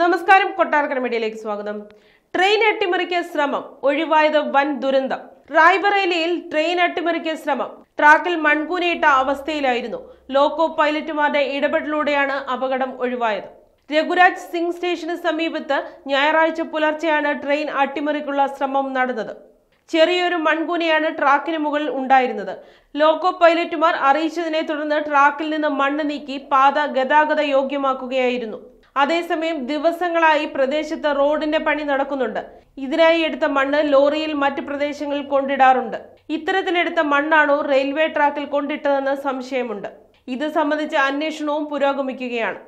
നമസ്കാരം കൊട്ടാരക്കര മീഡിയയിലേക്ക് സ്വാഗതം ട്രെയിൻ അട്ടിമറിക്കൽ ശ്രമം ഒഴിവായത് വൻ ദുരന്തം റായ്ബറേലിയിൽ ട്രെയിൻ അട്ടിമറിക്കൽ ശ്രമം ട്രാക്കിൽ മൺകൂനയിട്ട അവസ്ഥയിലായിരുന്നു ലോക്കോ പൈലറ്റുമാരുടെ ഇടപെടലിലൂടെയാണ് അപകടം ഒഴിവായത് രഘുരാജ് സിംഗ് സ്റ്റേഷന് സമീപത്ത് ഞായറാഴ്ച പുലർച്ചെയാണ് ട്രെയിൻ അട്ടിമറിക്കുള്ള ശ്രമം നടന്നത് ചെറിയൊരു മൺകൂനയാണ് ട്രാക്കിന് മുകളിൽ ഉണ്ടായിരുന്നത് ലോക്കോ പൈലറ്റുമാർ അറിയിച്ചതിനെ തുടർന്ന് ട്രാക്കിൽ നിന്ന് മണ്ണ് നീക്കി പാത ഗതാഗത യോഗ്യമാക്കുകയായിരുന്നു അതേസമയം ദിവസങ്ങളായി പ്രദേശത്ത് റോഡിന്റെ പണി നടക്കുന്നുണ്ട് ഇതിനായി എടുത്ത മണ്ണ് ലോറിയിൽ മറ്റ് പ്രദേശങ്ങളിൽ കൊണ്ടിടാറുണ്ട് ഇത്തരത്തിലെടുത്ത മണ്ണാണോ റെയിൽവേ ട്രാക്കിൽ കൊണ്ടിട്ടതെന്ന് സംശയമുണ്ട് ഇത് സംബന്ധിച്ച അന്വേഷണവും പുരോഗമിക്കുകയാണ്